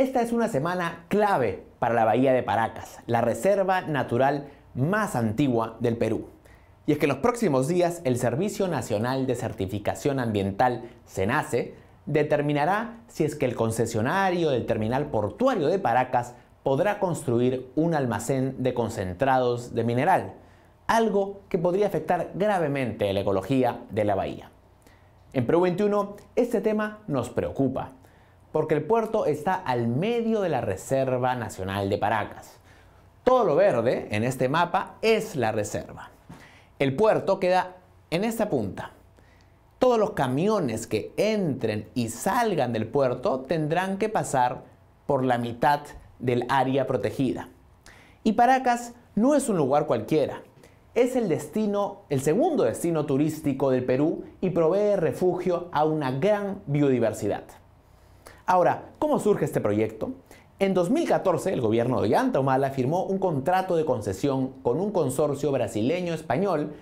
Esta es una semana clave para la bahía de Paracas, la reserva natural más antigua del Perú. Y es que en los próximos días el Servicio Nacional de Certificación Ambiental, SENACE, determinará si es que el concesionario del terminal portuario de Paracas podrá construir un almacén de concentrados de mineral, algo que podría afectar gravemente la ecología de la bahía. En Perú 21, este tema nos preocupa, porque el puerto está al medio de la Reserva Nacional de Paracas. Todo lo verde en este mapa es la reserva. El puerto queda en esta punta. Todos los camiones que entren y salgan del puerto tendrán que pasar por la mitad del área protegida. Y Paracas no es un lugar cualquiera. Es el destino, el segundo destino turístico del Perú y provee refugio a una gran biodiversidad. Ahora, ¿cómo surge este proyecto? En 2014, el gobierno de Humala firmó un contrato de concesión con un consorcio brasileño-español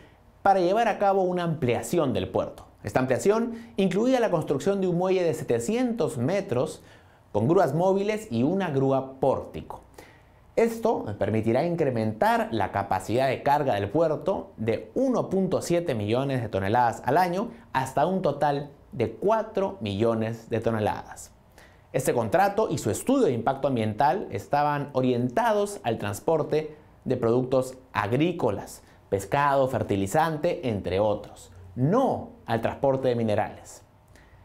para llevar a cabo una ampliación del puerto. Esta ampliación incluía la construcción de un muelle de 700 metros con grúas móviles y una grúa pórtico. Esto permitirá incrementar la capacidad de carga del puerto de 1.7 millones de toneladas al año hasta un total de 4 millones de toneladas. Este contrato y su estudio de impacto ambiental estaban orientados al transporte de productos agrícolas, pescado, fertilizante, entre otros, no al transporte de minerales.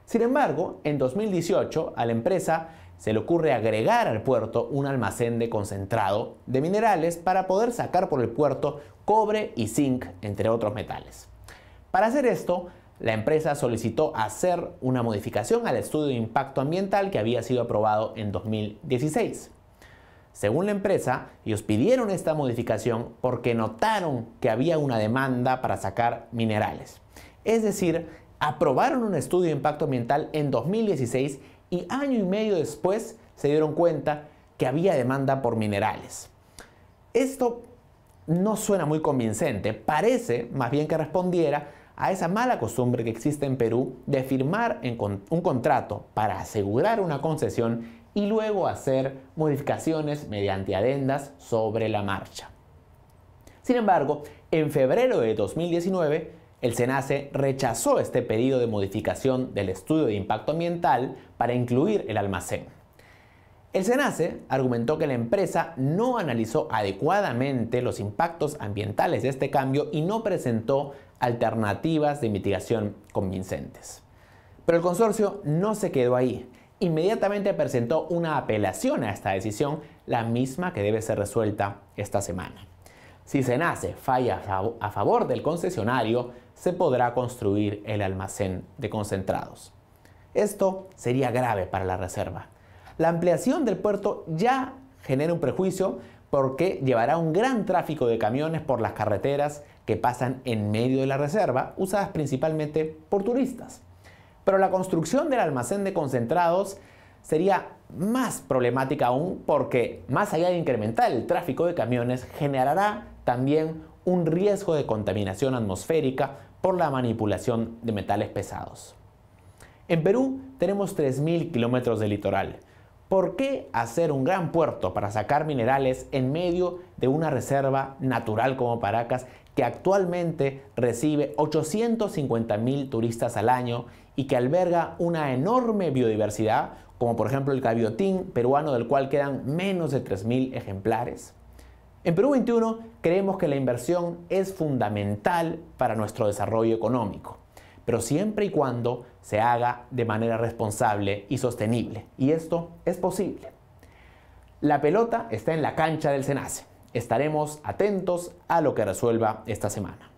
Sin embargo, en 2018 a la empresa se le ocurre agregar al puerto un almacén de concentrado de minerales para poder sacar por el puerto cobre y zinc, entre otros metales. Para hacer esto, la empresa solicitó hacer una modificación al estudio de impacto ambiental que había sido aprobado en 2016. Según la empresa, ellos pidieron esta modificación porque notaron que había una demanda para sacar minerales. Es decir, aprobaron un estudio de impacto ambiental en 2016 y año y medio después se dieron cuenta que había demanda por minerales. Esto no suena muy convincente, parece más bien que respondiera a esa mala costumbre que existe en Perú de firmar un contrato para asegurar una concesión y luego hacer modificaciones mediante adendas sobre la marcha. Sin embargo, en febrero de 2019, el SENACE rechazó este pedido de modificación del estudio de impacto ambiental para incluir el almacén. El SENACE argumentó que la empresa no analizó adecuadamente los impactos ambientales de este cambio y no presentó alternativas de mitigación convincentes. Pero el consorcio no se quedó ahí. Inmediatamente presentó una apelación a esta decisión, la misma que debe ser resuelta esta semana. Si se nace falla a favor del concesionario, se podrá construir el almacén de concentrados. Esto sería grave para la reserva. La ampliación del puerto ya genera un prejuicio porque llevará un gran tráfico de camiones por las carreteras que pasan en medio de la reserva, usadas principalmente por turistas. Pero la construcción del almacén de concentrados sería más problemática aún porque, más allá de incrementar el tráfico de camiones, generará también un riesgo de contaminación atmosférica por la manipulación de metales pesados. En Perú tenemos 3.000 kilómetros de litoral, ¿Por qué hacer un gran puerto para sacar minerales en medio de una reserva natural como Paracas que actualmente recibe 850 mil turistas al año y que alberga una enorme biodiversidad, como por ejemplo el cabiotín peruano del cual quedan menos de 3.000 ejemplares? En Perú 21 creemos que la inversión es fundamental para nuestro desarrollo económico pero siempre y cuando se haga de manera responsable y sostenible. Y esto es posible. La pelota está en la cancha del Senase. Estaremos atentos a lo que resuelva esta semana.